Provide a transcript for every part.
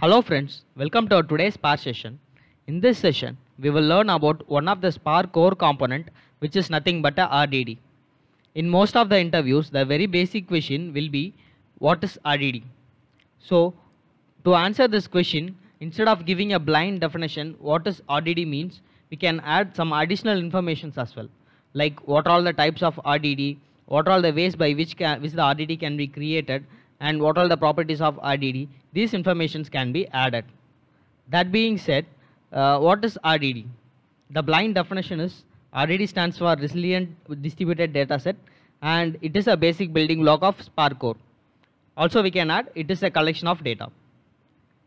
Hello friends, welcome to our today's Spark session. In this session, we will learn about one of the Spark core component which is nothing but a RDD. In most of the interviews, the very basic question will be what is RDD? So, to answer this question, instead of giving a blind definition what is RDD means, we can add some additional information as well like what are all the types of RDD, what are all the ways by which, can, which the RDD can be created and what are the properties of RDD, these informations can be added. That being said, uh, what is RDD? The blind definition is RDD stands for Resilient Distributed Dataset and it is a basic building block of Spark Core. Also we can add it is a collection of data.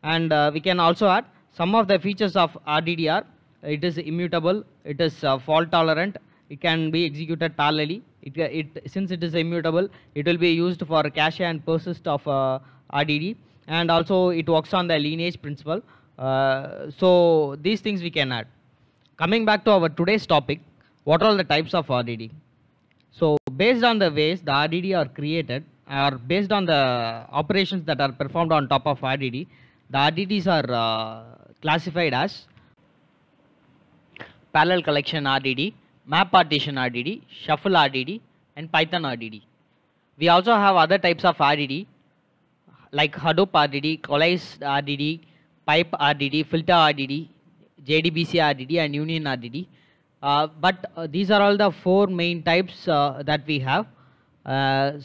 And uh, we can also add some of the features of RDD are it is immutable, it is uh, fault tolerant, it can be executed parallelly it, uh, it since it is immutable, it will be used for cache and persist of uh, RDD, and also it works on the lineage principle. Uh, so these things we can add. Coming back to our today's topic, what are the types of RDD? So based on the ways the RDD are created, or based on the operations that are performed on top of RDD, the RDDs are uh, classified as parallel collection RDD, map partition RDD, shuffle RDD, and Python RDD. We also have other types of RDD like Hadoop RDD, Collize RDD, Pipe RDD, Filter RDD, JDBC RDD, and Union RDD. Uh, but uh, these are all the four main types uh, that we have.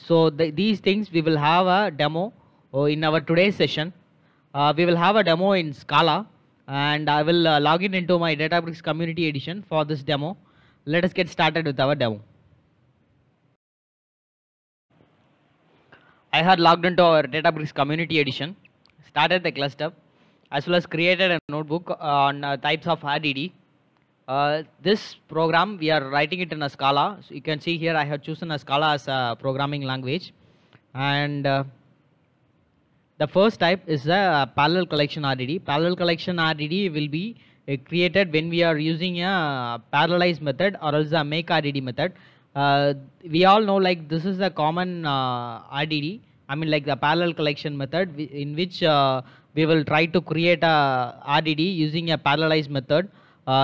so th these things we will have a demo in our today's session. we will have a demo in Scala and I will log in into my Databricks community edition for this demo let us get started with our demo. I had logged into our Databricks community edition, started the cluster, as well as created a notebook uh, on uh, types of RDD. Uh, this program, we are writing it in a Scala. So you can see here I have chosen a Scala as a programming language. And uh, the first type is a parallel collection RDD. Parallel collection RDD will be created when we are using a parallelized method or else a make RDD method. Uh, we all know like this is a common uh, RDD. I mean like the parallel collection method in which uh, we will try to create a RDD using a parallelized method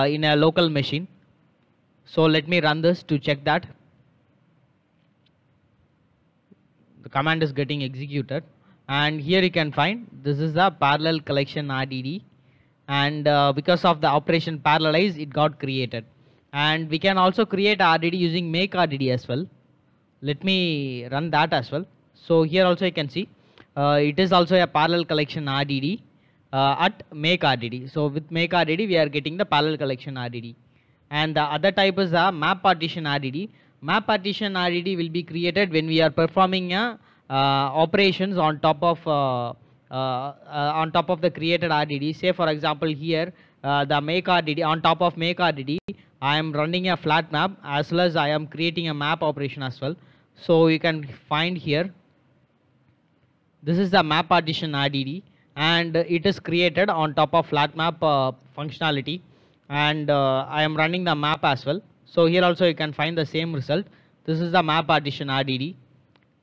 in a local machine. So let me run this to check that. The command is getting executed and here you can find this is the parallel collection RDD and uh, because of the operation parallelize it got created and we can also create RDD using make RDD as well let me run that as well so here also you can see uh, it is also a parallel collection RDD uh, at make RDD so with make RDD we are getting the parallel collection RDD and the other type is the map partition RDD map partition RDD will be created when we are performing uh, operations on top of uh, uh, uh, on top of the created RDD. Say for example here uh, the make RDD on top of make RDD I am running a flat map as well as I am creating a map operation as well. So you can find here this is the map partition RDD and it is created on top of flat map uh, functionality and uh, I am running the map as well. So here also you can find the same result. This is the map partition RDD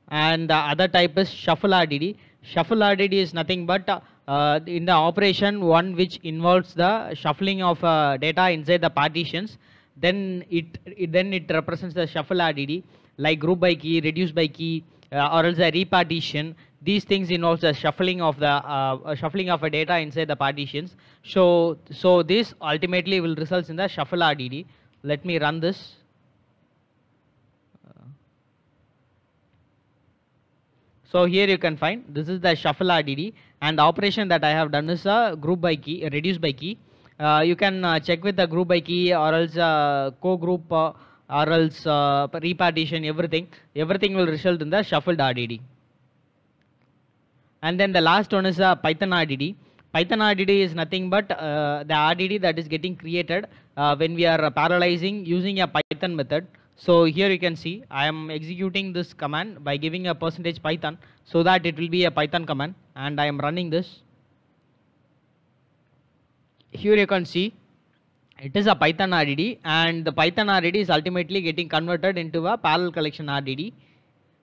and the other type is shuffle RDD. Shuffle RDD is nothing but uh, uh, in the operation one which involves the shuffling of uh, data inside the partitions then it, it, then it represents the shuffle RDD like group by key, reduce by key uh, or else a repartition these things involves the shuffling of the uh, uh, shuffling of a data inside the partitions so so this ultimately will result in the shuffle RDD let me run this So here you can find this is the shuffle RDD and the operation that I have done is a group by key, reduce by key. Uh, you can uh, check with the group by key or else uh, co-group uh, or else uh, repartition everything. Everything will result in the shuffled RDD. And then the last one is a Python RDD. Python RDD is nothing but uh, the RDD that is getting created when we are parallelizing using a Python method so here you can see I am executing this command by giving a percentage python so that it will be a python command and I am running this here you can see it is a python RDD and the python RDD is ultimately getting converted into a parallel collection RDD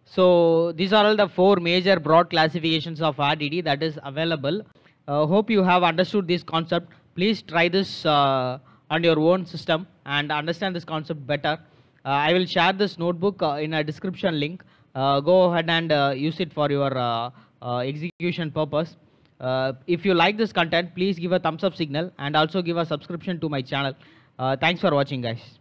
so these are all the four major broad classifications of RDD that is available uh, hope you have understood this concept please try this uh, on your own system and understand this concept better uh, I will share this notebook uh, in a description link. Uh, go ahead and use it for your execution purpose. if you like this content, please give a thumbs up signal and also give a subscription to my channel. thanks for watching guys.